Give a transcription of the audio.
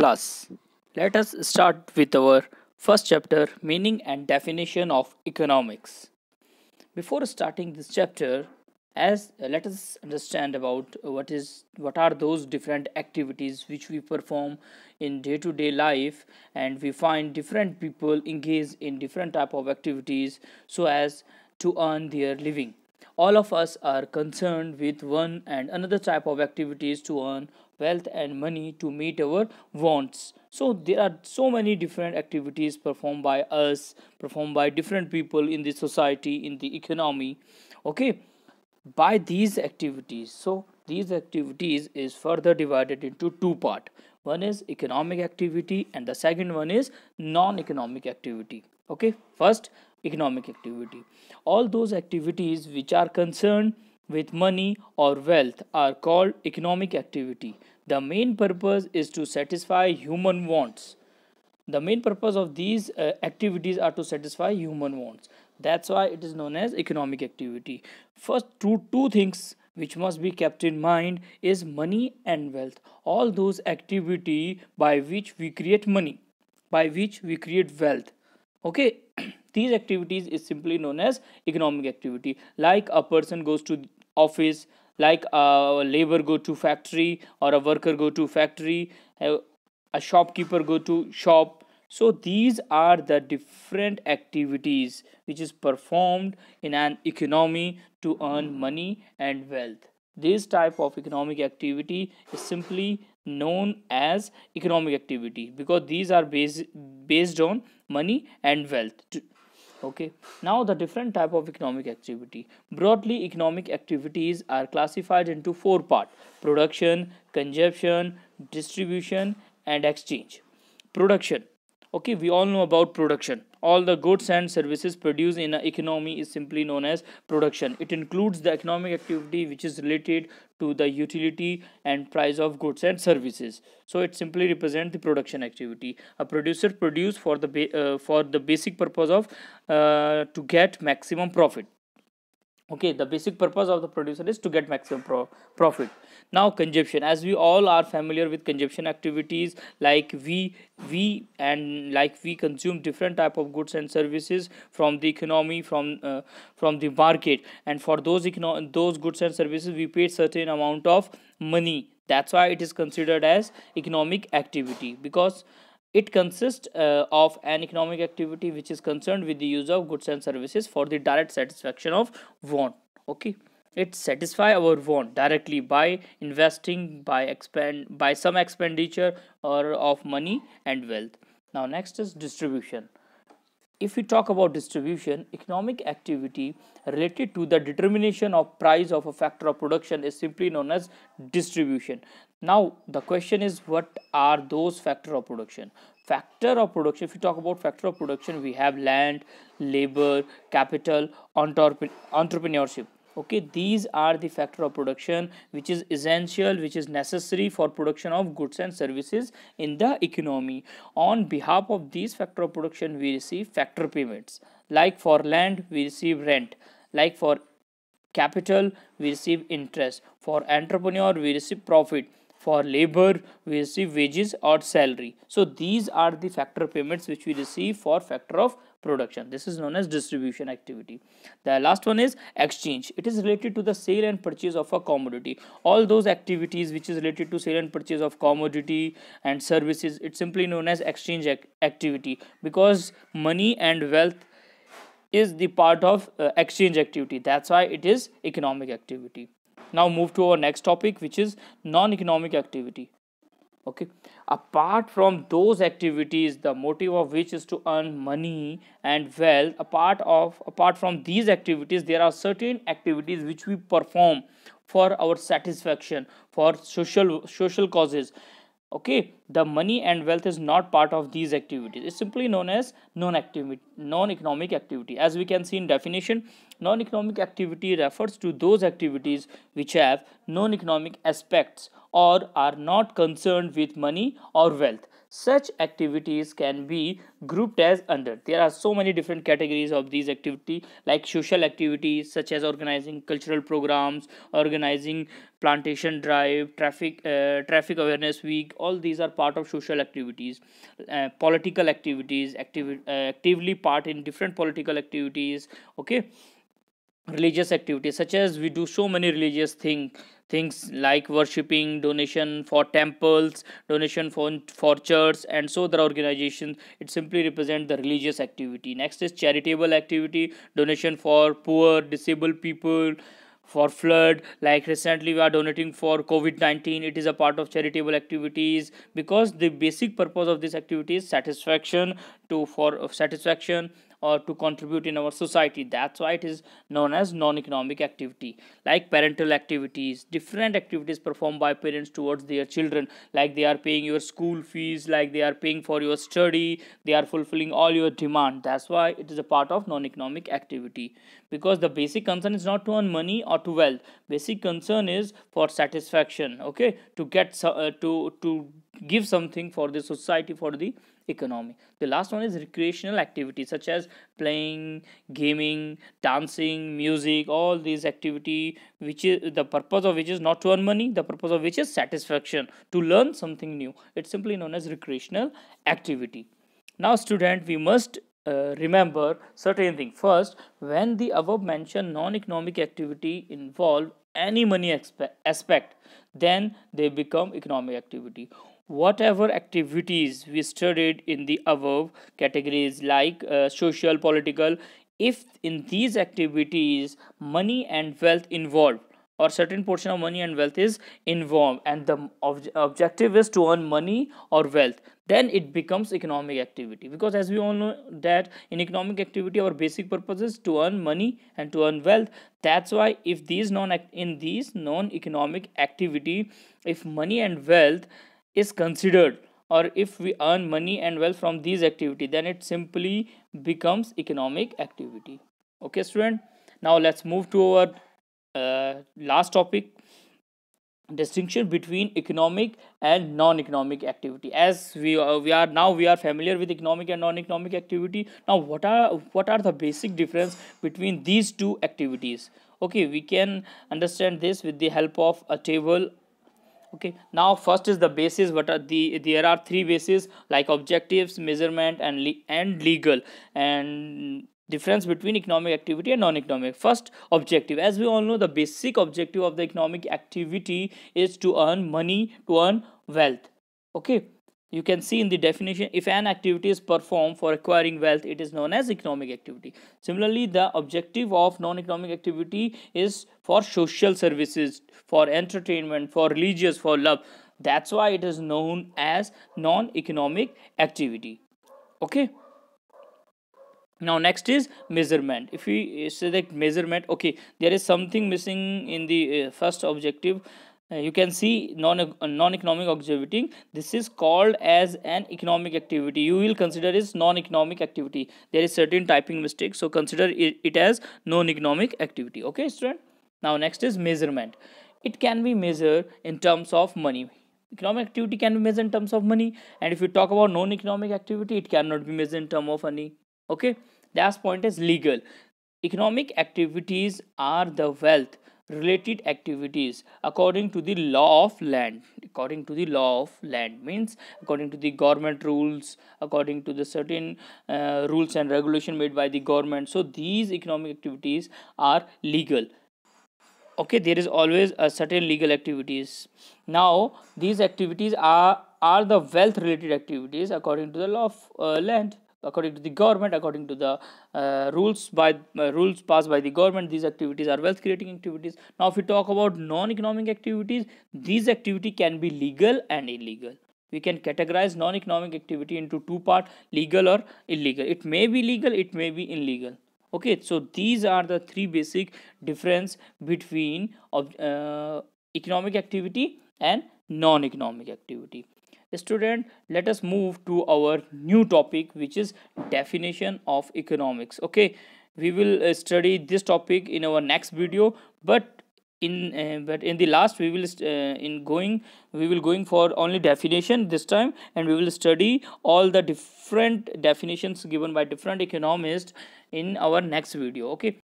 class. Let us start with our first chapter Meaning and Definition of Economics. Before starting this chapter, as uh, let us understand about what is what are those different activities which we perform in day to day life and we find different people engaged in different type of activities so as to earn their living all of us are concerned with one and another type of activities to earn wealth and money to meet our wants so there are so many different activities performed by us performed by different people in the society in the economy okay by these activities so these activities is further divided into two part one is economic activity and the second one is non-economic activity okay first economic activity all those activities which are concerned with money or wealth are called economic activity. The main purpose is to satisfy human wants. The main purpose of these uh, activities are to satisfy human wants. That's why it is known as economic activity. First, two, two things which must be kept in mind is money and wealth. All those activity by which we create money, by which we create wealth. Okay, these activities is simply known as economic activity like a person goes to office like a labor go to factory or a worker go to factory a shopkeeper go to shop so these are the different activities which is performed in an economy to earn money and wealth this type of economic activity is simply known as economic activity because these are based based on money and wealth okay now the different type of economic activity broadly economic activities are classified into four part production consumption distribution and exchange production okay we all know about production all the goods and services produced in an economy is simply known as production it includes the economic activity which is related to the utility and price of goods and services so it simply represents the production activity a producer produces for the uh, for the basic purpose of uh, to get maximum profit okay the basic purpose of the producer is to get maximum pro profit now consumption as we all are familiar with consumption activities like we we and like we consume different type of goods and services from the economy from uh, from the market and for those those goods and services we pay certain amount of money that's why it is considered as economic activity because it consists uh, of an economic activity which is concerned with the use of goods and services for the direct satisfaction of want okay it satisfy our want directly by investing by expend by some expenditure or of money and wealth now next is distribution if we talk about distribution economic activity related to the determination of price of a factor of production is simply known as distribution now the question is what are those factor of production factor of production if we talk about factor of production we have land labor capital entrepreneurship okay these are the factor of production which is essential which is necessary for production of goods and services in the economy on behalf of these factor of production we receive factor payments like for land we receive rent like for capital we receive interest for entrepreneur we receive profit for labor we receive wages or salary so these are the factor payments which we receive for factor of production this is known as distribution activity the last one is exchange it is related to the sale and purchase of a commodity all those activities which is related to sale and purchase of commodity and services it's simply known as exchange ac activity because money and wealth is the part of uh, exchange activity that's why it is economic activity now move to our next topic which is non-economic activity okay apart from those activities the motive of which is to earn money and wealth apart of apart from these activities there are certain activities which we perform for our satisfaction for social social causes okay the money and wealth is not part of these activities it's simply known as non activity non economic activity as we can see in definition non economic activity refers to those activities which have non economic aspects or are not concerned with money or wealth such activities can be grouped as under there are so many different categories of these activity like social activities such as organizing cultural programs organizing plantation drive traffic uh, traffic awareness week all these are part of social activities uh, political activities active, uh, actively part in different political activities okay religious activities such as we do so many religious thing things like worshipping donation for temples donation for, for church and so the organizations it simply represent the religious activity next is charitable activity donation for poor disabled people for flood like recently we are donating for covid-19 it is a part of charitable activities because the basic purpose of this activity is satisfaction to for satisfaction or to contribute in our society that's why it is known as non-economic activity like parental activities different activities performed by parents towards their children like they are paying your school fees like they are paying for your study they are fulfilling all your demand that's why it is a part of non-economic activity because the basic concern is not to earn money or to wealth basic concern is for satisfaction okay to get uh, to to give something for the society for the economy. The last one is recreational activities such as playing, gaming, dancing, music, all these activity which is the purpose of which is not to earn money, the purpose of which is satisfaction, to learn something new. It's simply known as recreational activity. Now student, we must uh, remember certain thing. First, when the above mentioned non-economic activity involve any money aspect then they become economic activity whatever activities we studied in the above categories like uh, social political if in these activities money and wealth involved or certain portion of money and wealth is involved and the ob objective is to earn money or wealth then it becomes economic activity because as we all know that in economic activity our basic purpose is to earn money and to earn wealth that's why if these non in these non economic activity if money and wealth is considered or if we earn money and wealth from these activity then it simply becomes economic activity okay student now let's move to our uh, last topic distinction between economic and non-economic activity as we uh, we are now we are familiar with economic and non-economic activity now what are what are the basic difference between these two activities okay we can understand this with the help of a table okay now first is the basis what are uh, the there are three bases like objectives measurement and le and legal and difference between economic activity and non-economic first objective as we all know the basic objective of the economic activity is to earn money to earn wealth okay you can see in the definition if an activity is performed for acquiring wealth it is known as economic activity similarly the objective of non-economic activity is for social services for entertainment for religious for love that's why it is known as non-economic activity okay now next is measurement if we uh, select measurement okay there is something missing in the uh, first objective uh, you can see non uh, non economic activity. this is called as an economic activity you will consider is non economic activity there is certain typing mistake so consider it, it as non economic activity okay student now next is measurement it can be measured in terms of money economic activity can be measured in terms of money and if you talk about non economic activity it cannot be measured in term of money okay last point is legal economic activities are the wealth related activities according to the law of land according to the law of land means according to the government rules according to the certain uh, rules and regulation made by the government so these economic activities are legal okay there is always a certain legal activities now these activities are are the wealth related activities according to the law of uh, land according to the government according to the uh, rules by uh, rules passed by the government these activities are wealth creating activities now if we talk about non economic activities these activity can be legal and illegal we can categorize non economic activity into two part legal or illegal it may be legal it may be illegal okay so these are the three basic difference between of, uh, economic activity and non economic activity student let us move to our new topic which is definition of economics okay we will uh, study this topic in our next video but in uh, but in the last we will uh, in going we will going for only definition this time and we will study all the different definitions given by different economists in our next video okay